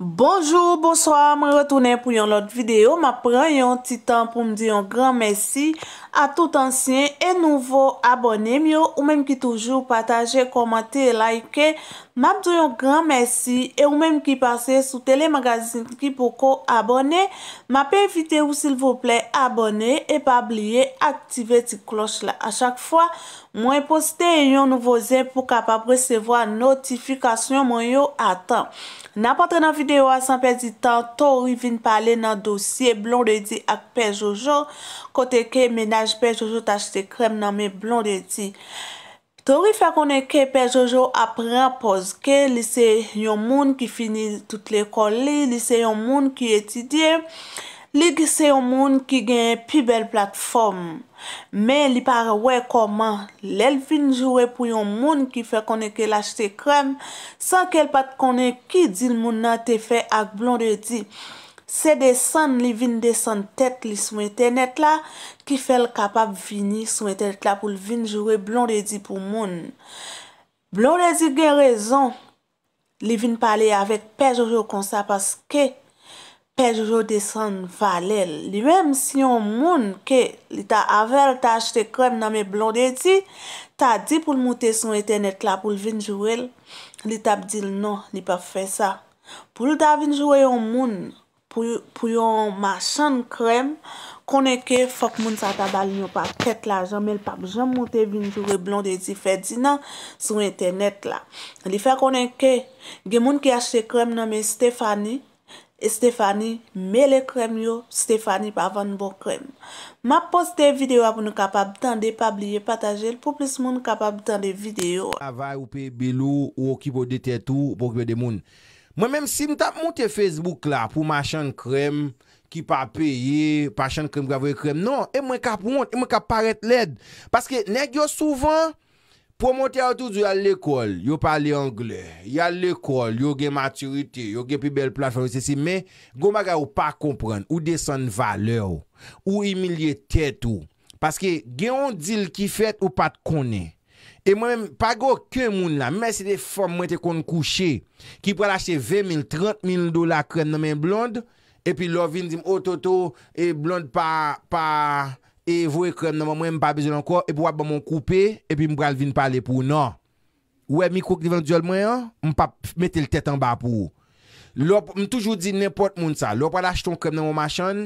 Bonjour, bonsoir, mre retournen pou yon lot videyo. Ma pren yon ti tan pou mdi yon gran mersi a tout ansyen e nouvo abonem yo ou menm ki toujou pataje, komante, laike ma mdou yon gran mersi e ou menm ki pase sou telemagazin ki pou ko abonem ma pe evite ou sil vople abonem e pa bliye aktive ti kloch la a chak fwa mwen poste yon nouvo zep pou kapap resevo a notifikasyon mwen yo atan na patre nan videyo a san pe di tan to ou i vin pale nan dosye blon redi ak pe jojou kote ke menaj pe Jojo t'achete krem nan me blondeti. Tori fè konen ke pe Jojo apre aposke, li se yon moun ki fini tout l'ekoli, li se yon moun ki etidye, li ki se yon moun ki gen pi bel platform. Men li parwe koman, lel fin jowe pou yon moun ki fè konen ke l'achete krem, san ke l pat konen ki dil moun nan te fè ak blondeti. Se de san li vin de san tet li sou etenet la, ki fel kapap vini sou etenet la pou li vin jowe blon de di pou moun. Blon de di gen rezon li vin pale avet pe jojo konsa paske pe jojo de san valel. Li wèm si yon moun ke li ta avèl ta achte krem nanme blon de di, ta di pou l moutè sou etenet la pou l vin jowe, li tap di l non, li pa fè sa. Pou l ta vin jowe yon moun, pou yon machan krem, konen ke fok moun sa tabal yon pa ket la. Jamel pap, jam moun te vin jure blon de zi fe dinan sou internet la. Li fe konen ke, gen moun ki ashe krem nanme Stefani, e Stefani me le krem yo, Stefani pa van bo krem. Ma poste video ap nou kapab tan de pap liye patajel, pou plis moun kapab tan de video. Avay ou pe bilou, ou ki bo dete tou, bokbe de moun. Mwen menm sim tap monte Facebook la pou ma chan krem ki pa peye, pa chan krem gwa vwe krem. Non, e mwen ka pou moun, e mwen ka paret led. Paske neg yo souvan, pou monte atouz yo yal l'ekol, yo pale angle, yal l'ekol, yo gen maturite, yo gen pi bel platform, yo gen pi bel platform, yo gen pi bel platform, yo gen pi bel platform, yo gen pi bel platform, yo gen pi bel platform, E mwen mwen, pa gwo ke moun la, mwen se de fom mwen te kon kouche, ki pral ashe 20,000, 30,000 dola kren nan men blonde, epi lor vin di m o toto, e blonde pa, pa, e vwe kren nan mwen, mwen pa bezon anko, epi wap ban mwen koupe, epi mwen pral vin pale pou nan. Ou e mikouk di ven di jol mwen an, mwen pa mette l tete an ba pou. Lor, mwen toujou di nepot moun sa, lor pral ashe ton kren nan mwen machan,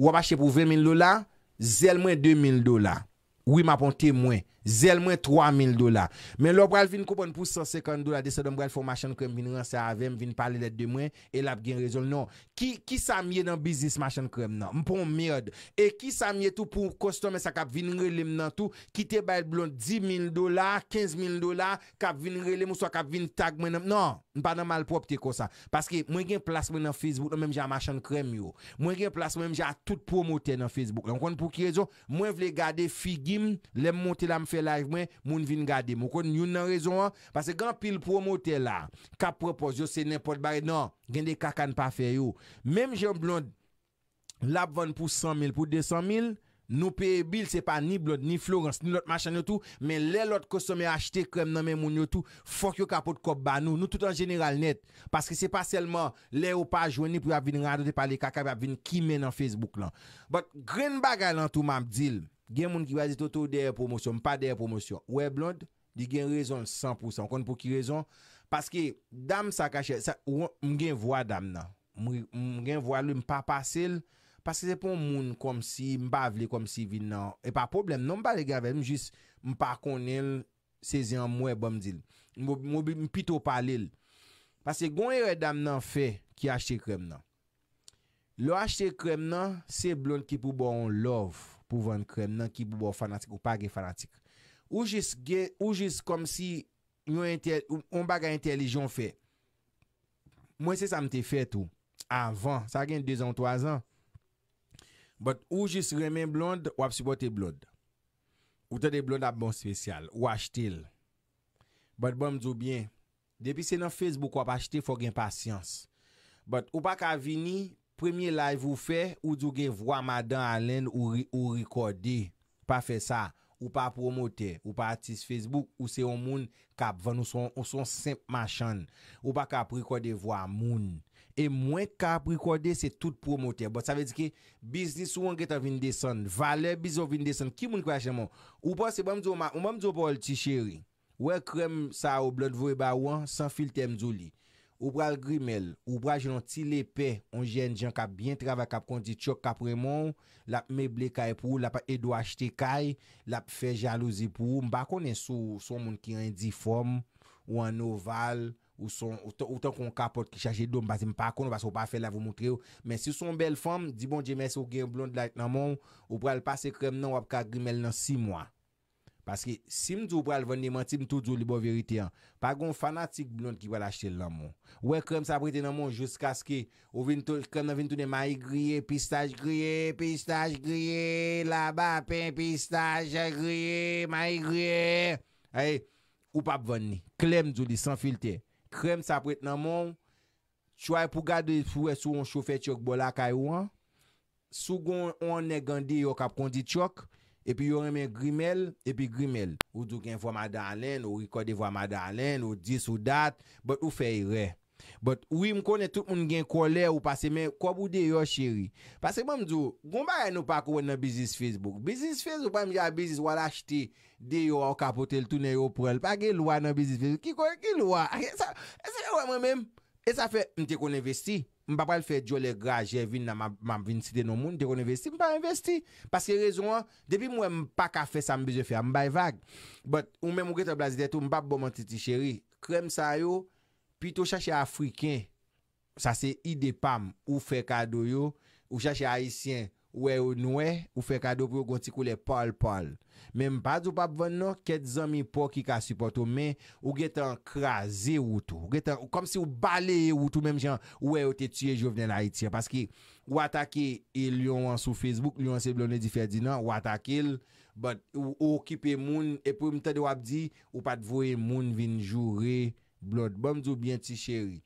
wap ashe pou 20,000 dola, zel mwen 2,000 dola. Ou e mwen aponte mwen. Zèl mwen 3 mil dola. Men lò bral vin koupon pou 150 dola, desè don bral fò machan krem, vin ransè avèm, vin pale let de mwen, el ap gen rezol. Non, ki sa mye nan bizis machan krem nan? Mpon mèrd. E ki sa mye tout pou kostome sa kap vin relèm nan tout, kite bèl blon 10 mil dola, 15 mil dola, kap vin relèm ou so kap vin tag mwen nan? Non, mpa nan malprop te kon sa. Paske mwen gen plas mwen nan Facebook, an mèm jè a machan krem yo. Mwen gen plas mwen mèm jè a tout promote nan Facebook. An kon pou ki rezol, fè laj mwen, moun vin gade. Mou kon, yon nan rezon an, pase gan pil promote la, kapropos, yo se nepot bare, nan, gen de kaka n pa fè yo. Mem jen blon, labvan pou 100 mil, pou 200 mil, nou pè bil, se pa ni blon, ni Florence, ni lot machan yo tou, men lè lot kosome achte krem nan men moun yo tou, fok yo kapot kop ba nou, nou tout an general net, paske se pa selman, lè ou pa jweni pou ap vin rado de pale kaka, ap vin kime nan Facebook lan. But gren bagay lan tou mam dil, gen moun ki wazit toto deyre promosyon, m pa deyre promosyon, ou e blonde, di gen rezon 100%, kon pou ki rezon, paske dam sa kache, m gen vwa dam nan, m gen vwa lè m pa pase lè, paske se pou moun, kom si m bav lè, kom si vin nan, e pa problem, non m ba lè gavè, m jis m pa konel, sezen m wè bom dil, m pito palel, paske goun e re dam nan fe, ki achte krem nan, lou achte krem nan, se blonde ki pou bon love, pou vande krem nan ki bo fanatik ou pa ge fanatik. Ou jis kom si yon baga intelijon fe. Mwen se sa mte fe tou. Avan, sa gen 2 an, 3 an. But ou jis remen blonde, wap si bo te blonde. Ou te de blonde ab bon spesyal. Ou achte il. But bon mdou bien. Depi se nan Facebook wap achte, fok gen pasyans. But ou pa ka vini, Premye live ou fe, ou djouge vwa madan alen ou rekode. Pa fe sa, ou pa promote, ou pa atis Facebook, ou se yon moun kap van, ou son semp machan. Ou pa kap rekode vwa moun. E mwen kap rekode se tout promote. Bo sa ve di ki, biznis ou an get avindesan, vale biznis avindesan, ki moun kwa chen moun. Ou pa se bwam djou, mwam djou pa ol ti cheri. Ou e krem sa ou blon vwe ba wan, san filte mdjou li. Ou bral grimel, ou bral jenon ti lepe, on jen jan kap byen travak kap kondi tchok kap remon, lap meble kay pou, lap edwa chte kay, lap fe jalouzi pou, mba konen sou son moun ki rendi fom, ou an oval, ou ton kon kapot ki chaje do, mba se mba kon, mba se mba fe lavou moutre ou, men si son bel fom, di bon jemese ou gen blond lak nan moun, ou bral pase krem nan wap ka grimel nan si mwa. Paske, si mdou pral vwenni, man ti mtou djou li bon verite an. Pa goun fanatik blon ki wala achete l nan moun. Ouwe krem sa prete nan moun, jouskas ki, krem nan vintou ne mayi griye, pistache griye, pistache griye, la ba pe pistache griye, mayi griye. Aye, ou pap vwenni, krem djou li san filte. Krem sa prete nan moun, chwae pou gade fwe sou an choufe tchok bolak ay wan, sou goun an ne gande yo kap kondi tchok, Epi yon remen Grimel, epi Grimel. Ou dou gen fwa madan len, ou rekode fwa madan len, ou dis ou dat, but ou fey re. But ou im konen tout moun gen kole ou pase men kwa bou de yo cheri. Pase mwen mdou, gomba en nou pa kwen nan Bizis Facebook. Bizis Facebook ou pa mdou ya Bizis wala chete de yo wakapote l tounen yo prel. Pa gen lwa nan Bizis Facebook. Ki kwen gen lwa? E, e, e sa fe mte konen vesti. m pa pal fe djole graj e vin nan ma vin sidenon moun, de kon investi, m pa investi. Paske rezon an, debi mwen pa ka fe sa m beze fe, m bay vag. But, mwen mwen mou gretabla zide, m pa bomante ti cheri, krem sa yo, pi tou chache Afriken, sa se ide pam, ou fe kado yo, ou chache Haitien, Ou e ou noue, ou fe kado pou yo gonti koule pal pal. Men mpad ou pa bvan nou, ket zanmi pou ki ka supportou men, ou getan kraze ou tou. Kom si ou bale ou tou, menm jan, ou e ou te tye jo vnen la itye. Paske ou atake, e lyon an sou Facebook, lyon an se blone di ferdi nan, ou atake el. Ou kipe moun, e pou mte de wap di, ou pat vwe moun vin jure, blon. Bon mdou bien ti cheri.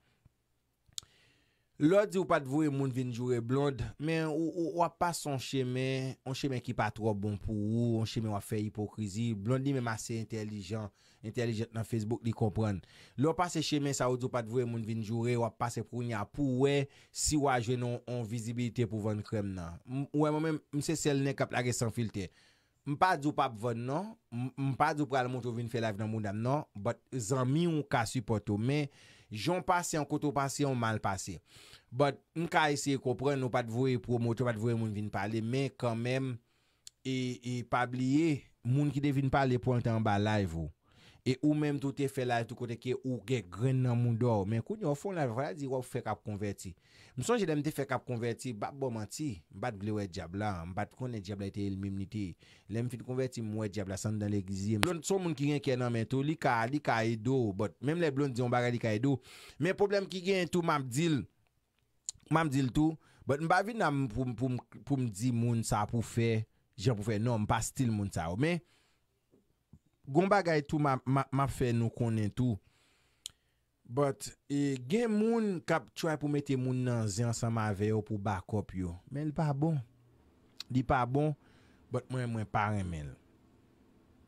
Lo di ou pa dvouye moun vin joure blonde, men ou wap pas an cheme, an cheme ki pa tro bon pou ou, an cheme wap fe hipokrizi, blonde li menm ase intelijent, intelijent nan Facebook li kompran. Lo pase cheme sa ou di ou pa dvouye moun vin joure, wap pase pou nyapou we, si wajen nou an vizibilite pou ven krem nan. Mwen mwen mwen mwen se sel ne kap lage san filte. Mwen pa dvou pap ven nan, mwen pa dvou pral moun tou vin fe live nan moun dam nan, but zan mi ou ka suporto men, Joun pase, an koto pase, an mal pase. But m ka ese kopren nou pat vwe, promotor pat vwe moun vin pale, men kanmem e, e pabliye moun ki devin pale pou an tan ba live ou. E ou menm tou te fe la tou kote ke ou ge gren nan moun do. Men kou nyo fon la vraya di wap fe kap konverti. Msonje dem te fe kap konverti. Bak bom an ti. Bat gle we diabla. Bat kon le diabla ite el mim niti. Lem fi konverti mwen diabla san dan le gizim. Son moun ki gen ken nan men tou. Li ka, li ka edo. Menm le blon diyon baga li ka edo. Men problem ki gen tou mam dil. Mam dil tou. But mba vin nan pou mdi moun sa pou fe. Je pou fe non. Mpa stil moun sa ou men. Gon bagay tou ma fe nou konen tou. But e, gen moun kap choy pou mette moun nan zyan sa ma veyo pou bakop yo. Men li pa bon. Li pa bon, but mwen mwen pare men.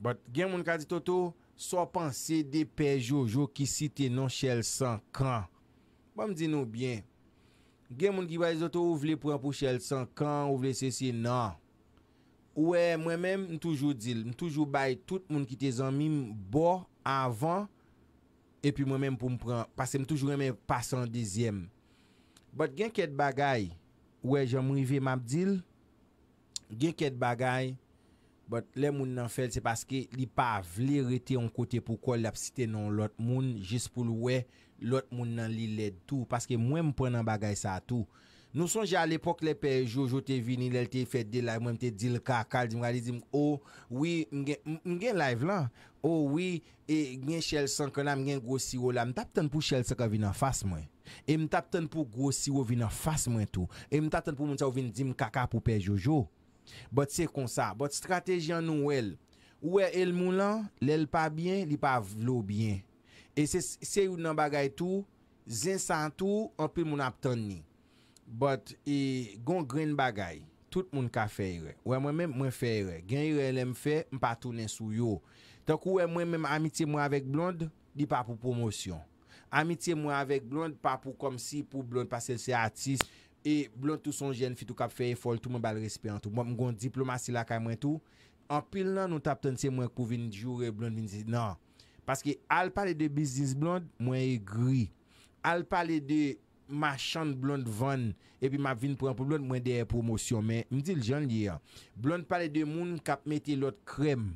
But gen moun kap di toto, so pan se de pe jojo ki site non chel san kan. Ba m di nou bien. Gen moun ki bay zato ou vle pran pou chel san kan, ou vle se se nan. Ouè mwen men m toujou dil, m toujou bay tout moun ki te zanmim bo avan, epi mwen men m pou m pran, pasè m toujou m men pasan dizyem. Bot gen ket bagay, ouè jom m rive map dil, gen ket bagay, bot le moun nan fel se paske li pa vle rete yon kote pou kolapsite non lot moun, jis pou lwè lot moun nan li led tou, paske mwen m pran nan bagay sa tou. Nou sonje a l'epok lè pe Jojo te vini, lèl te fè de la, mwen te dil kaka, lèl di mwen gali di mwen, o, wè, mwen gen live lan, o, oh, wè, e, mwen chèl san kena, mwen gen gòsi wò la, mwen tapten pou chèl san ka vina fass mwen, e mwen tapten pou gòsi wò vina fass mwen tou, e mwen tapten pou mwen tè ou vini di mwen kaka pou pe Jojo. Bòt se kon sa, bòt stratejian nou wèl, wè, e el moun lan, lèl pa byen, lèl pa vlo byen. E se yon nan bagay tou, zin san tou, anpil moun ap tenni. But, yon e, gren bagay, tout moun ka fèyre. Wè mwen mè mwen fèyre. Gen yon lèm fè, mpa tou nè sou yo. Takou wè mwen mè mè amiti mwen avèk blonde, di pa pou promosyon. Amiti mwen avèk blonde, pa pou kom si, pou blonde, pa se se atis. E blonde tout son jèn, fitou ka fèyre fol, tout mwen bal respè an tou. Mwen mwen goun diplomasi la kè mwen tou. An pil nan nou tap tènse mwen pou vinjou, wè blonde vinjou nan. Paske al pale de bizis blonde, mwen yi e gri. Al pale de... ma chan blonde van epi ma vin pou an pou blonde mwen deyè promosyon men, mi di l jan ah, li ya blonde pale de moun kap meti lot krem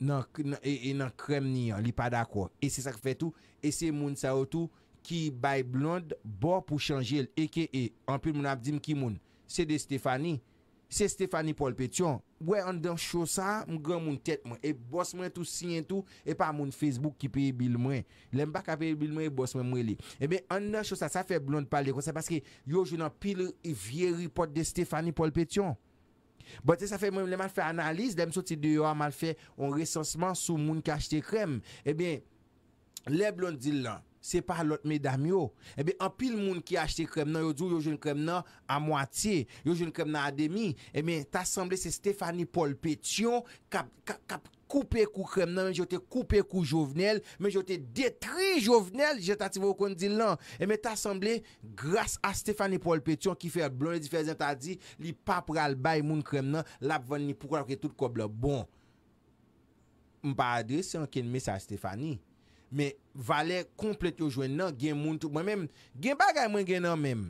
nan krem ni ya ah, li pa da kwa e se sa kfe tou, e se moun sa ou tou ki bay blonde bo pou chanjil eke e, anpil moun ap dim ki moun se de Stefani Se Stefani Paul Petion, wè an dan chosa, mwen gen moun tet mwen, e bos mwen tout signen tout, e pa moun Facebook ki peye bil mwen. Lem baka peye bil mwen, e bos mwen mwen li. E ben, an nan chosa, sa fe blon pal de kon, sa paske yo jounan pil e vie ripot de Stefani Paul Petion. Bote, sa fe mwen, lem an fè analiz, lem sou ti de yo an mal fè, an resenseman sou moun kajte krem. E ben, le blon di lan. se pa lot me dam yo epi eh l moun ki achete krem nan yo joun krem nan eh a mwati yo joun krem nan a demi te asemble se Stefani Paul Petion kap koupe kou krem nan jote koupe kou jovenel jote detri jovenel jote ati vokon din lan te asemble grase a Stefani Paul Petion ki fe blon e diferzen ta di li pa pral bay moun krem nan la vwenni poukwa akwetout kob la bon mpa adres se an ken mesaj Stefani Men, valer komplet yo jwen nan gen moun tou. Mwen men, gen pa gay mwen gen nan men.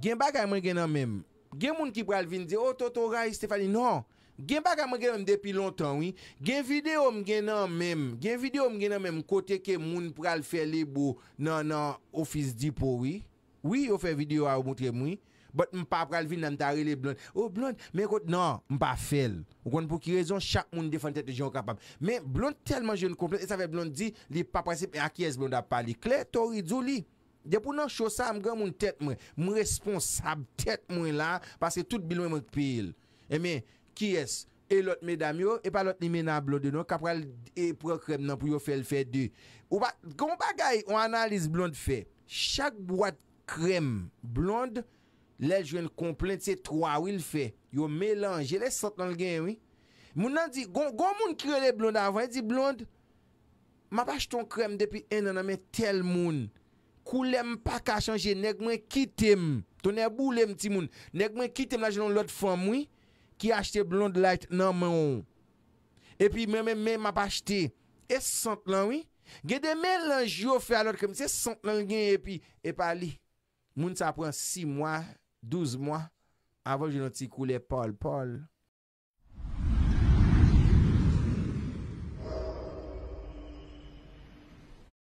Gen pa gay mwen gen nan men. Gen moun ki pral vin de, o, oh, toto, ray, Stefani, nan. Gen pa gay mwen gen nan men depi lontan, oui. Gen video mwen gen nan men. Gen video mwen gen nan men kote ke moun pral fele bo nan office depo, oui. Oui, yo fe video a ou moutre moui. Bote m pa pral vin nan tari le blonde. O oh, blonde, men kote nan, m pa fel. O kon pou ki rezon, chak moun defante de joun kapap. Men blonde telman joun komplem, e sa ve blonde di, li pa presepe a kyes blonde apali. Kler tori dzou li. De pou nan chosa, m gen moun tete mwen. M responsab tete mwen la paske tout bilwen moun pil. E men, kyes, e lot medam yo, e palot ni men nan blonde non, kapral e pro krem nan pou yo fel-fel di. Ou ba, kon bagay, ou analize blonde fe, chak bwad krem blonde Lèl jwen komplem tse 3, wil fè. Yo mèlange, jè lè sot lan gen, wè. Moun nan di, gò moun kire lè blonde avan, jè di blonde. Mabache ton krem depi en nan nan men tel moun. Kou lèm pa ka chanje, neg mwen kitem. Tonè bou lèm ti moun. Neg mwen kitem la jè lon lot fòm, wè. Ki achte blonde light nan men ou. Epi mè mè mè mabache te. E sot lan, wè. Gè de mèlange yo fè alot krem. E sot lan gen epi. E pa li, moun sa pran 6 mwa. 12 mwa, avon jenon ti koule Paul, Paul.